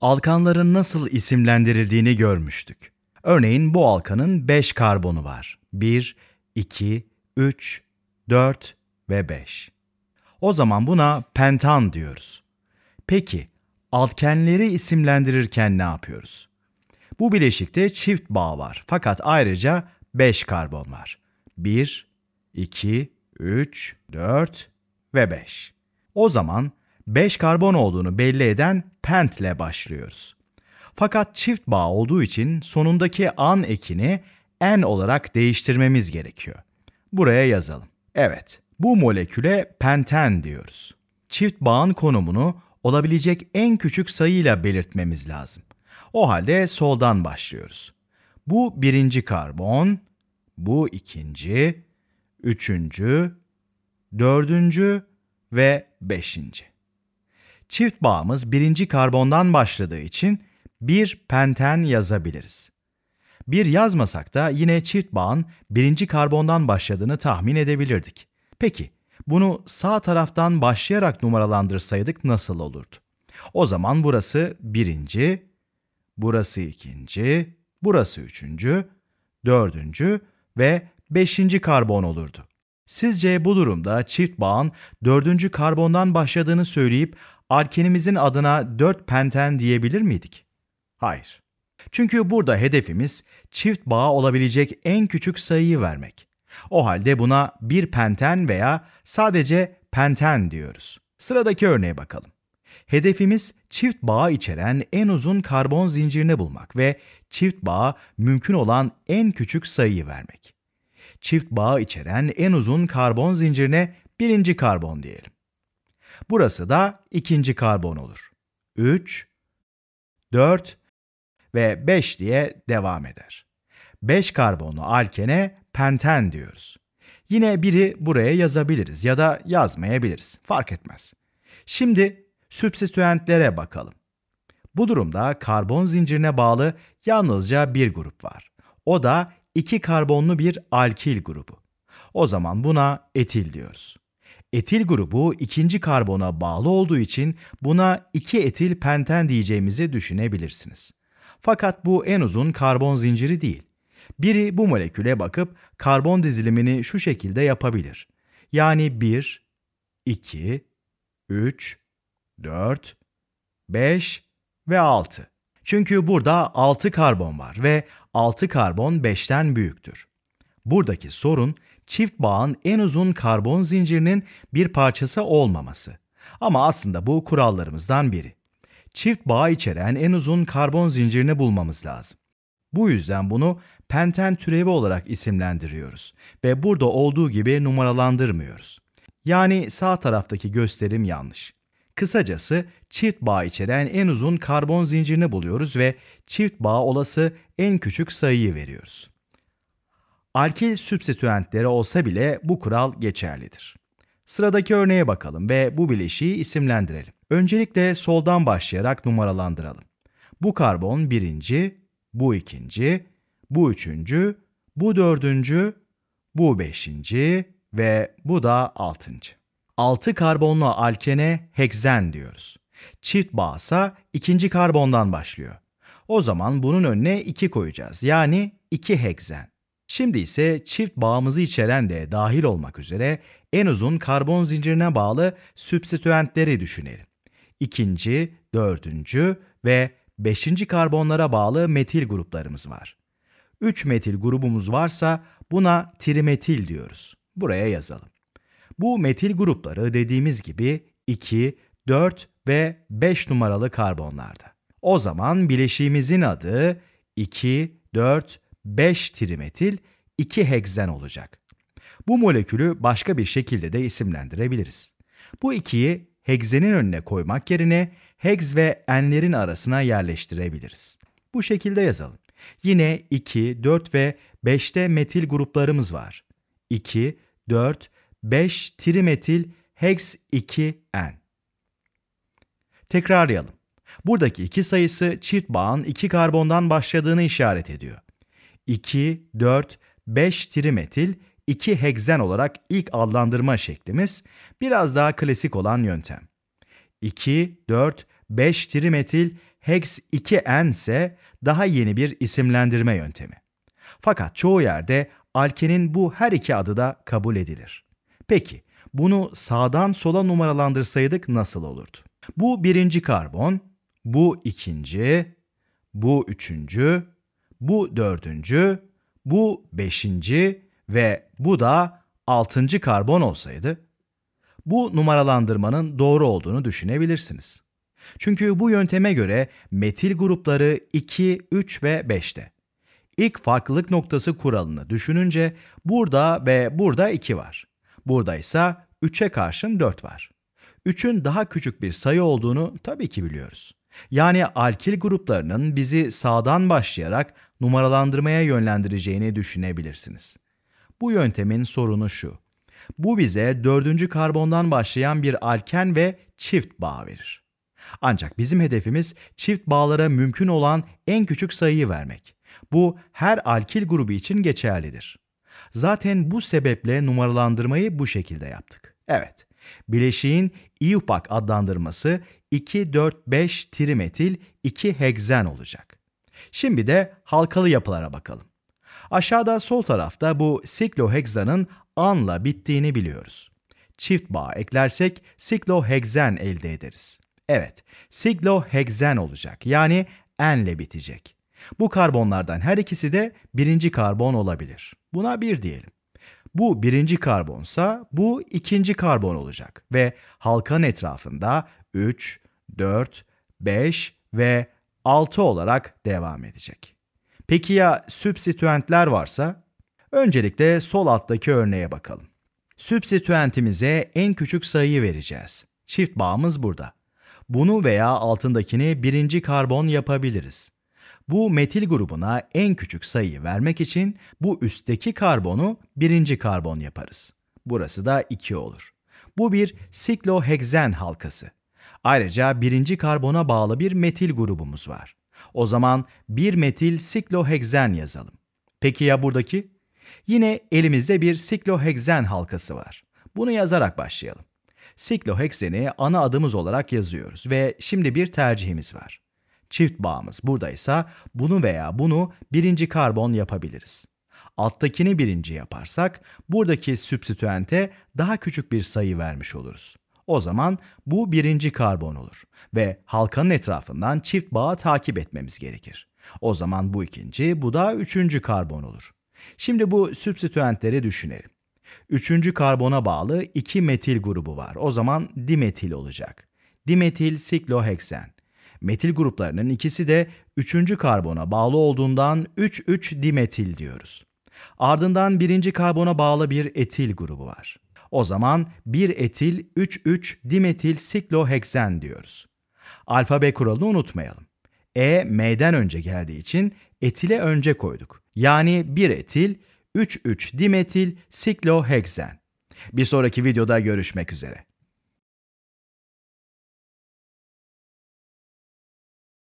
alkanların nasıl isimlendirildiğini görmüştük. Örneğin bu alkanın 5 karbonu var. 1, 2, 3, 4 ve 5. O zaman buna pentan diyoruz. Peki alkenleri isimlendirirken ne yapıyoruz? Bu bileşikte çift bağ var fakat ayrıca 5 karbon var. 1, 2, 3, 4 ve 5. O zaman 5 karbon olduğunu belli eden pent ile başlıyoruz. Fakat çift bağ olduğu için sonundaki an ekini en olarak değiştirmemiz gerekiyor. Buraya yazalım. Evet, bu moleküle penten diyoruz. Çift bağın konumunu olabilecek en küçük sayıyla belirtmemiz lazım. O halde soldan başlıyoruz. Bu birinci karbon, bu ikinci, üçüncü, dördüncü ve beşinci. Çift bağımız birinci karbondan başladığı için bir penten yazabiliriz. Bir yazmasak da yine çift bağın birinci karbondan başladığını tahmin edebilirdik. Peki, bunu sağ taraftan başlayarak numaralandırsaydık nasıl olurdu? O zaman burası birinci, burası ikinci, burası üçüncü, dördüncü ve beşinci karbon olurdu. Sizce bu durumda çift bağın dördüncü karbondan başladığını söyleyip arkenimizin adına dört penten diyebilir miydik? Hayır. Çünkü burada hedefimiz çift bağ olabilecek en küçük sayıyı vermek. O halde buna bir penten veya sadece penten diyoruz. Sıradaki örneğe bakalım. Hedefimiz çift bağ içeren en uzun karbon zincirini bulmak ve çift bağa mümkün olan en küçük sayıyı vermek. Çift bağ içeren en uzun karbon zincirine birinci karbon diyelim. Burası da ikinci karbon olur. 3, 4 ve 5 diye devam eder. 5 karbonlu alkene penten diyoruz. Yine biri buraya yazabiliriz ya da yazmayabiliriz. Fark etmez. Şimdi sübsistüentlere bakalım. Bu durumda karbon zincirine bağlı yalnızca bir grup var. O da iki karbonlu bir alkil grubu. O zaman buna etil diyoruz. Etil grubu ikinci karbona bağlı olduğu için buna iki etil penten diyeceğimizi düşünebilirsiniz. Fakat bu en uzun karbon zinciri değil. Biri bu moleküle bakıp karbon dizilimini şu şekilde yapabilir. Yani 1, 2, 3, 4, 5 ve 6. Çünkü burada 6 karbon var ve 6 karbon 5'ten büyüktür. Buradaki sorun çift bağın en uzun karbon zincirinin bir parçası olmaması. Ama aslında bu kurallarımızdan biri. Çift bağ içeren en uzun karbon zincirini bulmamız lazım. Bu yüzden bunu penten türevi olarak isimlendiriyoruz ve burada olduğu gibi numaralandırmıyoruz. Yani sağ taraftaki gösterim yanlış. Kısacası çift bağ içeren en uzun karbon zincirini buluyoruz ve çift bağ olası en küçük sayıyı veriyoruz. Alkil sübstitüentleri olsa bile bu kural geçerlidir. Sıradaki örneğe bakalım ve bu bileşiği isimlendirelim. Öncelikle soldan başlayarak numaralandıralım. Bu karbon birinci, bu ikinci, bu üçüncü, bu dördüncü, bu beşinci ve bu da altıncı. Altı karbonlu alkene heksen diyoruz. Çift bağsa ikinci karbondan başlıyor. O zaman bunun önüne 2 koyacağız yani 2 heksen. Şimdi ise çift bağımızı içeren de dahil olmak üzere en uzun karbon zincirine bağlı sübstitüentleri düşünelim. İkinci, dördüncü ve beşinci karbonlara bağlı metil gruplarımız var. Üç metil grubumuz varsa buna trimetil diyoruz. Buraya yazalım. Bu metil grupları dediğimiz gibi 2, 4 ve 5 numaralı karbonlarda. O zaman bileşiğimizin adı 2, 4 5 trimetil 2 heksen olacak. Bu molekülü başka bir şekilde de isimlendirebiliriz. Bu ikiyi heksenin önüne koymak yerine heks ve n'lerin arasına yerleştirebiliriz. Bu şekilde yazalım. Yine 2, 4 ve 5'te metil gruplarımız var. 2, 4, 5 trimetil hex 2n. Tekrarlayalım. Buradaki iki sayısı çift bağın iki karbondan başladığını işaret ediyor. 2, 4, 5 trimetil, 2 heksen olarak ilk adlandırma şeklimiz biraz daha klasik olan yöntem. 2, 4, 5 trimetil hex 2n ise daha yeni bir isimlendirme yöntemi. Fakat çoğu yerde alkenin bu her iki adı da kabul edilir. Peki bunu sağdan sola numaralandırsaydık nasıl olurdu? Bu birinci karbon, bu ikinci, bu üçüncü, bu dördüncü, bu beşinci ve bu da altıncı karbon olsaydı, bu numaralandırmanın doğru olduğunu düşünebilirsiniz. Çünkü bu yönteme göre metil grupları 2, 3 ve 5'te. İlk farklılık noktası kuralını düşününce burada ve burada 2 var. Burada ise 3'e karşın 4 var. 3'ün daha küçük bir sayı olduğunu tabii ki biliyoruz. Yani alkil gruplarının bizi sağdan başlayarak numaralandırmaya yönlendireceğini düşünebilirsiniz. Bu yöntemin sorunu şu. Bu bize dördüncü karbondan başlayan bir alken ve çift bağ verir. Ancak bizim hedefimiz çift bağlara mümkün olan en küçük sayıyı vermek. Bu her alkil grubu için geçerlidir. Zaten bu sebeple numaralandırmayı bu şekilde yaptık. Evet, bileşiğin IUPAC adlandırması 2-4-5 trimetil 2 heksen olacak. Şimdi de halkalı yapılara bakalım. Aşağıda sol tarafta bu sikloheksanın anla bittiğini biliyoruz. Çift bağ eklersek sikloheksen elde ederiz. Evet, sikloheksen olacak yani enle bitecek. Bu karbonlardan her ikisi de birinci karbon olabilir. Buna bir diyelim. Bu birinci karbonsa bu ikinci karbon olacak ve halkanın etrafında 3, 4, 5 ve 6 olarak devam edecek. Peki ya sübstituentler varsa? Öncelikle sol alttaki örneğe bakalım. Sübstituentimize en küçük sayıyı vereceğiz. Çift bağımız burada. Bunu veya altındakini birinci karbon yapabiliriz. Bu metil grubuna en küçük sayıyı vermek için bu üstteki karbonu birinci karbon yaparız. Burası da 2 olur. Bu bir sikloheksen halkası. Ayrıca birinci karbona bağlı bir metil grubumuz var. O zaman bir metil sikloheksen yazalım. Peki ya buradaki? Yine elimizde bir sikloheksen halkası var. Bunu yazarak başlayalım. Siklohekseni ana adımız olarak yazıyoruz ve şimdi bir tercihimiz var. Çift bağımız buradaysa bunu veya bunu birinci karbon yapabiliriz. Alttakini birinci yaparsak buradaki sübstitüente daha küçük bir sayı vermiş oluruz. O zaman bu birinci karbon olur ve halkanın etrafından çift bağı takip etmemiz gerekir. O zaman bu ikinci, bu da üçüncü karbon olur. Şimdi bu sübstitüentleri düşünelim. Üçüncü karbona bağlı iki metil grubu var. O zaman dimetil olacak. Dimetil sikloheksen. Metil gruplarının ikisi de üçüncü karbona bağlı olduğundan 3,3 dimetil diyoruz. Ardından birinci karbona bağlı bir etil grubu var. O zaman 1-etil 3-3 dimetil sikloheksen diyoruz. Alfabe kuralını unutmayalım. E, M'den önce geldiği için etile önce koyduk. Yani 1-etil 3-3 dimetil sikloheksen. Bir sonraki videoda görüşmek üzere.